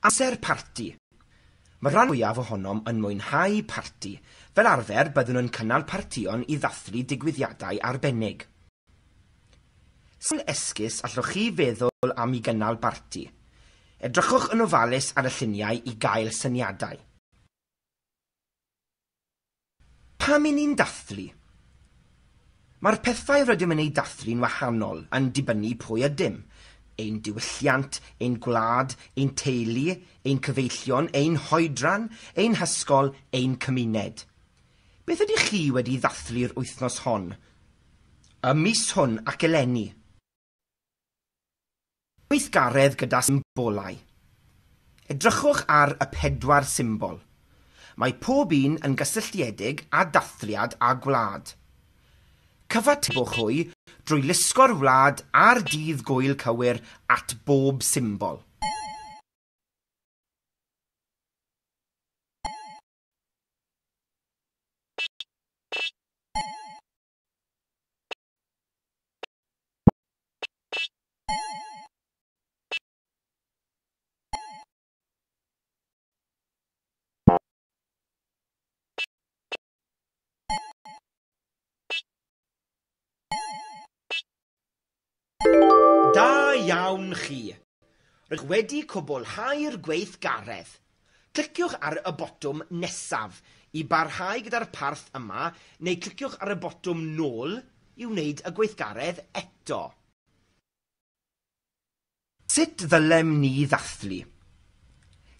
Amser parti. Mae rhan fwyaf ohonom yn mwynhau parti. Fel arfer, byddwn yn cynnal partion i ddathlu digwyddiadau arbennig. Sa'n esgus allwch chi feddwl am i gynnal parti? Edrychwch yn ofalus ar y lluniau i gael syniadau. Pam i ni'n dathlu? Mae'r pethau rydym yn ei dathlu'n wahanol yn dibynnu pwy ydym ein diwylliant ein gwlad ein teulu ein cyfeillion ein hoedran ein hysgol ein cymuned. Beth ydych chi wedi ddathlu'r wythnos hon? Y mis hwn ac eleni. Weithgaredd gyda symbolau. Edrychwch ar y pedwar symbol. Mae pob un yn gysylltiedig â dathliad a gwlad. Cyfatebwch hwy drwy lusgo'r wlad a'r dydd gwyl cywir at bob symbol. iawn chi. Rydych wedi cwblhau'r gareth. Cliciwch ar y botwm nesaf i barhau gyda'r parth yma neu cliciwch ar y botwm nôl i wneud y gweithgaredd eto. Sut ddylem ni ddathlu?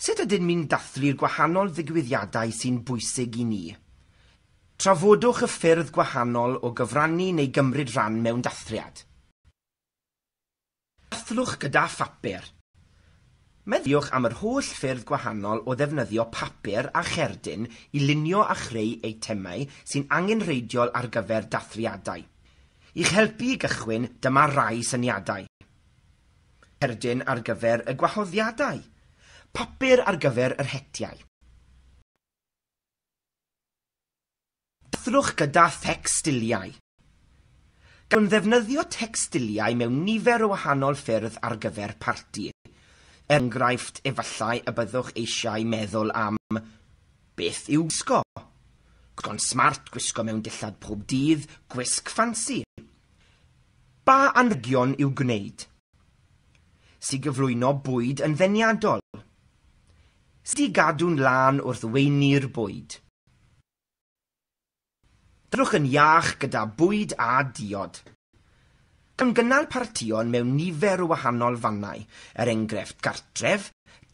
Sut ydym ni'n dathlu'r gwahanol ddigwyddiadau sy'n bwysig i ni? Trafodwch y ffyrdd gwahanol o gyfrannu neu gymryd rhan mewn dathliad. Athelwch gyda phapur. Meddiwch am yr holl ffyrdd gwahanol o ddefnyddio papur a cherdyn i lunio a chreu temau sy'n angenrheidiol ar gyfer dathliadau. I'ch helpu i gychwyn, dyma rai syniadau. Cerdyn ar gyfer y gwahoddiadau. Papur ar gyfer yr hetiau. Dathlwch gyda thecstiliau gan ddefnyddio textiliau mewn nifer o wahanol ffyrdd ar gyfer parti. Er enghraifft, efallai y byddwch eisiau meddwl am beth yw gwisgo. Gwisgo'n smart, gwisgo mewn dillad pob dydd, gwisg ffansi. Ba anrygion i'w gwneud? Si gyflwyno bwyd yn ddeniadol. Sy gadw'n lan wrth weini'r bwyd. Trwch yn iach gyda bwyd a diod. gynnal partion mewn nifer o wahanol fannau, er enghraifft gartref,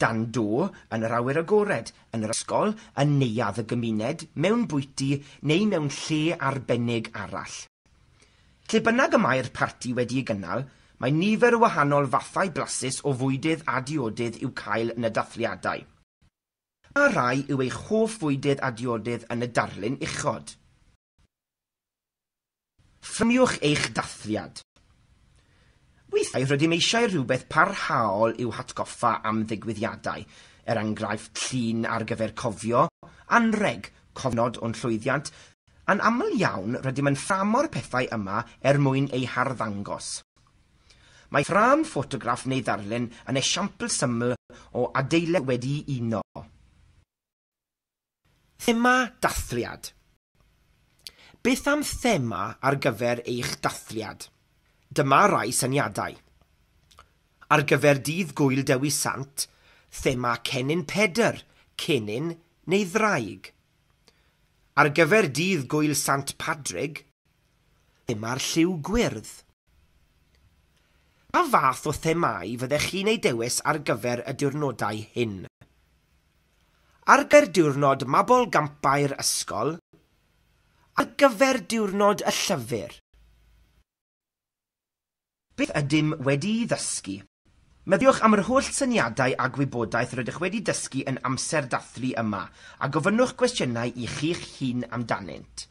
dan do yn yr awyr agored, yn yr ysgol, yn neuad y gymuned, mewn bwyty neu mewn lle arbennig arall. Lle bynnag y mae'r parti wedi'i gynnal, mae nifer o wahanol fathau blasus o fwydydd a diodydd i'w cael yn y dathliadau. A rai yw eich hoff fwydydd a diodydd yn y darlun uchod ffrymiwch eich dathliad. Weithiau rydym eisiau rhywbeth parhaol i'w hatgoffa am ddigwyddiadau, er enghraifft llun ar gyfer cofio, anreg, cofnod o'n llwyddiant, a'n aml iawn rydym yn ffamor pethau yma er mwyn eu harddangos. Mae ffram ffotograff neu ddarlun yn esiampl syml o adeilad wedi uno. Thema dathliad. Beth am thema ar gyfer eich dathliad? Dyma rai syniadau. Ar gyfer dydd gwyl Dewi Sant, thema cenyn Pedr, cenyn neu ddraig. Ar gyfer dydd gwyl Sant Padrig, thema'r lliw gwyrdd. A fath o themau fyddech chi'n ei dewis ar gyfer y diwrnodau hyn? Ar gyfer diwrnod Mabol gampau'r Ysgol, ar gyfer diwrnod y llyfr. Beth ydym i ddysgu? Meddiwch am yr holl syniadau a gwybodaeth rydych wedi dysgu yn amser dathlu yma, a gofynnwch gwestiynau i chi'ch hun amdanynt.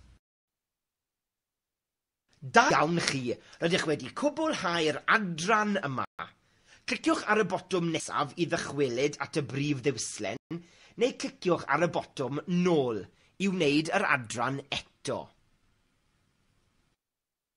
Da iawn chi, rydych wedi cwblhau'r adran yma. Cliciwch ar y botwm nesaf i ddychwelyd at y brif ddiwslen, neu cliciwch ar y botwm nôl i wneud yr adran eto. actor